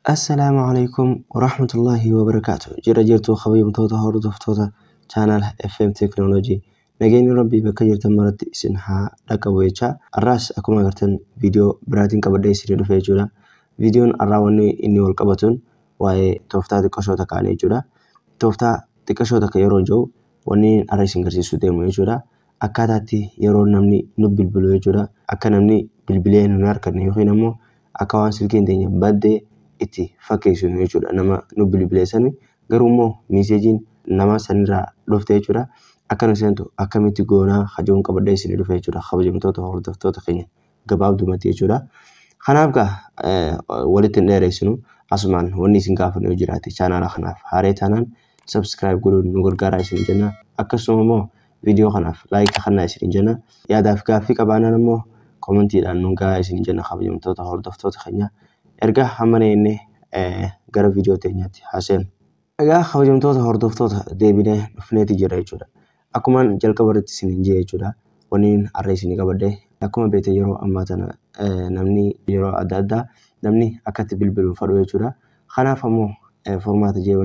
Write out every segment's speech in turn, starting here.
assalaamu alaykum waraxmatullaahi wabarakaatu jira jirtu qabayyamtoota hordoftoota chaanal fm teknoloji nageenyi rabbi bakka jirtan maratti isin haa dhaqqabu jechaa arraas akkuma agartan viidiyoo biraatiin qabadhee isinii dhufe jechuudha viidiyoon arraa wanni inni wal qabatuun waa'ee tooftaa xiqqashoota kaanii jechuudha tooftaa xiqqashoota yeroo jiru arra isin garsiisu deemu jechuudha akkaataatti yeroo namni nu bilbilu jechuudha akka namni bilbilee nun harkanne ammoo akka waan itti fakkeessinu jechuudha. Nama nu bilbileessan garuummoo miiseejiin nama sanirraa dhufte jechuudha. Akka nu seentu akkamitti goonaa hajoon qabadha isin dhufe jechuudha. Kabajamtoota hordoftoota keenya gabaabdumatti jechuudha. Kanaaf gaa eh, walitti hin dheeressinu asumaan wanni isin gaafanu yoo jiraate chaanaala kanaaf haaree taanaan sabskiraayib godhuun nu gargaaraa isin jenna. Akkasuma immoo viidiyoo kanaaf laayika kannaa isin jenna. Yaadaaf gaaffii qabaanaan immoo koomantiidhaan nu gaa isin jenna kabajamtoota hordoftoota keenya. erga hammana eh, gara viidiyoo teenyaatti haaseenu. Egaa kabajamtoota hordoftoota deebinee dhufneeti jira jechuudha. Akkuma jalqabaritti isin hin jee jechuudha. Waniin har'a akkuma yeroo ammaa tana eh, namni yeroo adda addaa namni akkatti bilbiluun fadhu jechuudha. Kanaaf ammoo eh, formaata jee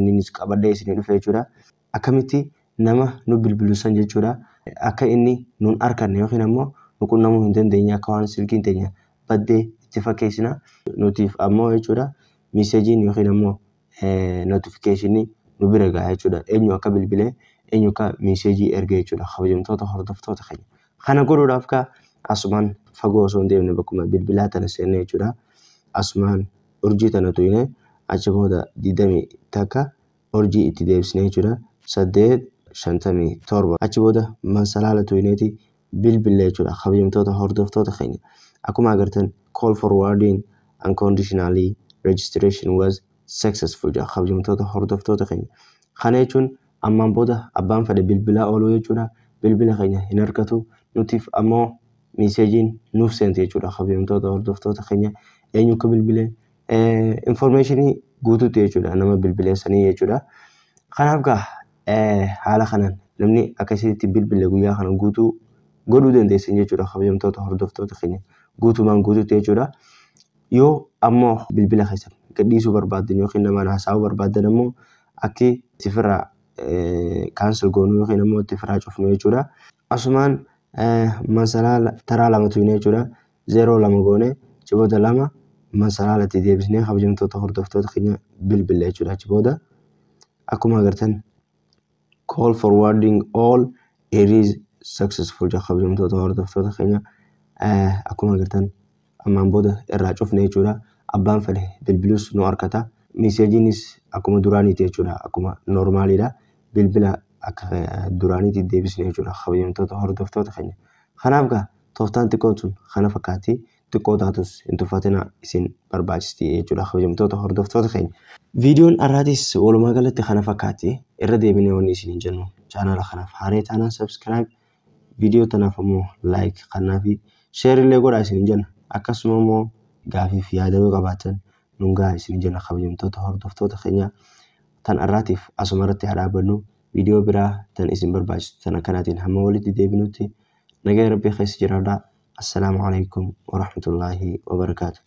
jechuudha. Akkamitti nama nu bilbilu jechuudha. Akka inni nuun arkanne yookiin ammoo nu qunnamuu hin dandeenye akka waan silkiin teenya اتفاقیشنا notif ammoo jechuudha miiseejiin yookiin ammoo nootifikikeeshinii nu bira gaha jechuudha eenyu akka bilbilee eenyu akka miiseejii ergee jechuudha kabajamtoota hordoftoota keenya kana godhuudhaaf ka asumaan fagoo osoo hin deemne bakkuma bilbilaa tana seenne jechuudha asumaan urjii tana tuyine achi booda digdamii takka urjii itti deebisne jechuudha saddeet shantamii torba achi booda mansalaala tuyineeti bilbilee jechuudha kabajamtoota hordoftoota keenya akkuma agartan call forwarding unconditionally registration was successful jedha kabajamtoota hordoftoota keenya. Tota kana jechuun ammaan booda abbaan fedhe bilbilaa ooluu jechuudha. Bilbila keenya hin argatu nutiif ammoo miiseejiin nuuf seente jechuudha kabajamtoota hordoftoota keenya tota eenyu jechuudha e, nama bilbileessanii jechuudha. Kanaaf haala kanaan namni akkasitti bilbile guyyaa kana godhuu dandeessin jechuudha keenya. guutumaan guututti jechuudha. Yoo ammoo bilbila keessan gadhiisuu barbaaddan yookiin namaan haasa'uu barbaaddan ammoo akki tifirraa kaansel goonuu yookiin ammoo itti firaa cufnu jechuudha. Asumaan masalaa taraa lama tuyne jechuudha. Zeeroo lama goone ciboota lama masalaa alatti deebisnee kabajamtoota hordoftoota keenya bilbille jechuudha achi Akkuma agartan call forwarding all it is jechuudha kabajamtoota hordoftoota keenya. Eh, akkuma agartan ammaan booda irraa cufna jechuudha. Abbaan fedhe bilbiluus nu harkata. Meeseejiinis akkuma duraaniiti jechuudha. Akkuma noormaaliidha. Bilbila akka eh, duraaniitti deebisne jechuudha. Qabeeyyantoota hordoftoota keenya. Kanaaf gaa tooftaan xiqqoon sun kana fakkaatti xiqqoo hin tuffatinaa isin barbaachisti jechuudha. Qabeeyyantoota hordoftoota keenya. Viidiyoon har'aatis walumaa galatti kana fakkaatti irra deebinee wanni isin hin jennu. Chaanala kanaaf haaree taanaan sabskiraayib viidiyoo tanaaf immoo laayik kannaafi Seerillee goda isin jala. Akkasuma immoo gaafii fi yaada yoo qabaatan nuun isin jala kabajamtoota hordoftoota keenyaa tan irraatiif asuma irratti haa dhaabbannu biraa tan isin barbaachisu tan akanatin hamma walitti deebinutti nagaan rabbii keessa jiraadhaa. Assalaamu alaikum warahmatullaahi wabarakaatu.